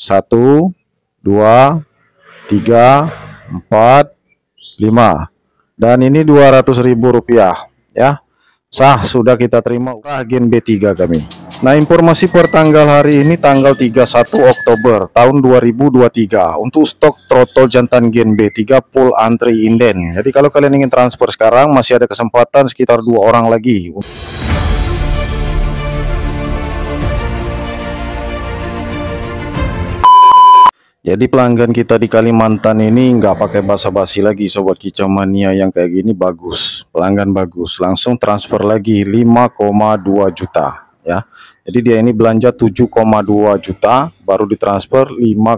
Satu, dua, tiga, empat, lima. Dan ini dua ratus ribu rupiah ya. Sah sudah kita terima agen gen B3 kami. Nah informasi per tanggal hari ini tanggal 31 Oktober tahun 2023 untuk stok trotol jantan gen B3 full antri inden. Jadi kalau kalian ingin transfer sekarang masih ada kesempatan sekitar dua orang lagi. Jadi pelanggan kita di Kalimantan ini nggak pakai basa-basi lagi sobat kicamania yang kayak gini bagus. Pelanggan bagus, langsung transfer lagi 5,2 juta ya. Jadi dia ini belanja 7,2 juta baru ditransfer 5,2.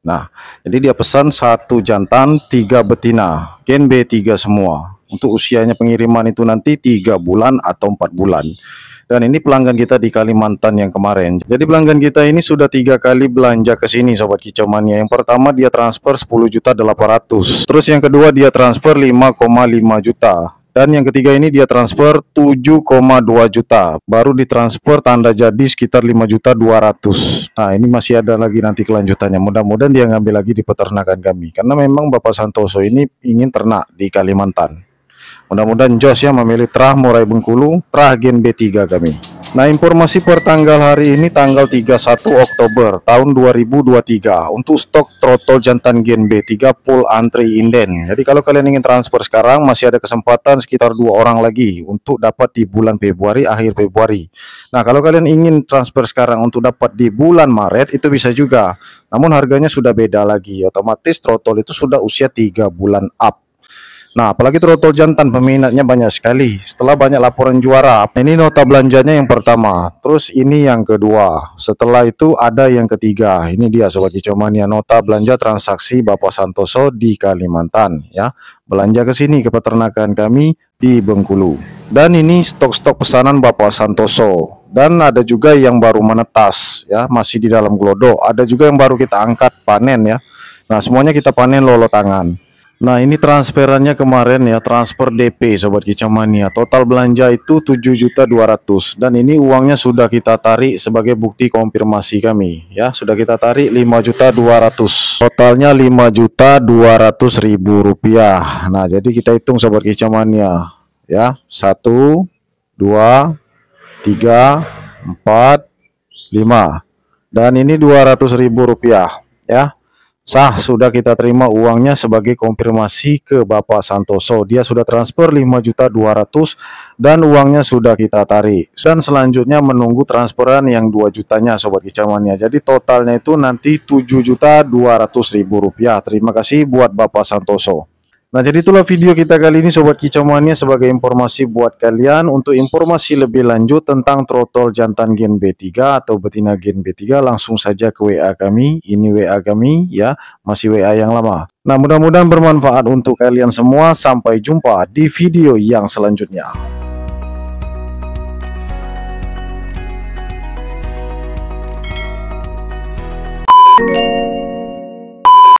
Nah, jadi dia pesan satu jantan, tiga betina, gen B3 semua. Untuk usianya pengiriman itu nanti tiga bulan atau empat bulan. Dan ini pelanggan kita di Kalimantan yang kemarin. Jadi pelanggan kita ini sudah tiga kali belanja ke sini Sobat kicamannya. Yang pertama dia transfer 10 juta 800. Terus yang kedua dia transfer 5,5 juta. Dan yang ketiga ini dia transfer 7,2 juta. Baru ditransfer tanda jadi sekitar 5 juta 200. Nah ini masih ada lagi nanti kelanjutannya. Mudah-mudahan dia ngambil lagi di peternakan kami. Karena memang Bapak Santoso ini ingin ternak di Kalimantan. Mudah-mudahan Jos ya memilih Terah Murai Bengkulu, Terah Gen B3 kami. Nah, informasi per tanggal hari ini tanggal 31 Oktober tahun 2023 untuk stok trotol jantan Gen B3 full antri inden. Jadi kalau kalian ingin transfer sekarang masih ada kesempatan sekitar dua orang lagi untuk dapat di bulan Februari akhir Februari. Nah, kalau kalian ingin transfer sekarang untuk dapat di bulan Maret itu bisa juga. Namun harganya sudah beda lagi. Otomatis trotol itu sudah usia 3 bulan up. Nah, apalagi trotol jantan peminatnya banyak sekali. Setelah banyak laporan juara, ini nota belanjanya yang pertama. Terus ini yang kedua. Setelah itu ada yang ketiga. Ini dia sobat ya. nota belanja transaksi Bapak Santoso di Kalimantan ya. Belanja ke sini ke peternakan kami di Bengkulu. Dan ini stok-stok pesanan Bapak Santoso. Dan ada juga yang baru menetas ya, masih di dalam glodo. Ada juga yang baru kita angkat panen ya. Nah, semuanya kita panen lolo tangan. Nah ini transferannya kemarin ya transfer DP Sobat Kicamania total belanja itu 7.200 dan ini uangnya sudah kita tarik sebagai bukti konfirmasi kami ya sudah kita tarik 5.200 totalnya 5.200 ribu rupiah Nah jadi kita hitung Sobat Kicamania ya 1 2 3 4 5 dan ini 200 ribu rupiah ya Sah, sudah kita terima uangnya sebagai konfirmasi ke Bapak Santoso. Dia sudah transfer juta 5.200 dan uangnya sudah kita tarik. Dan selanjutnya menunggu transferan yang 2 jutanya Sobat Kicamania. Jadi totalnya itu nanti juta ribu rupiah. Terima kasih buat Bapak Santoso. Nah, jadi itulah video kita kali ini Sobat Kicauannya sebagai informasi buat kalian. Untuk informasi lebih lanjut tentang trotol jantan gen B3 atau betina gen B3 langsung saja ke WA kami. Ini WA kami ya, masih WA yang lama. Nah, mudah-mudahan bermanfaat untuk kalian semua. Sampai jumpa di video yang selanjutnya.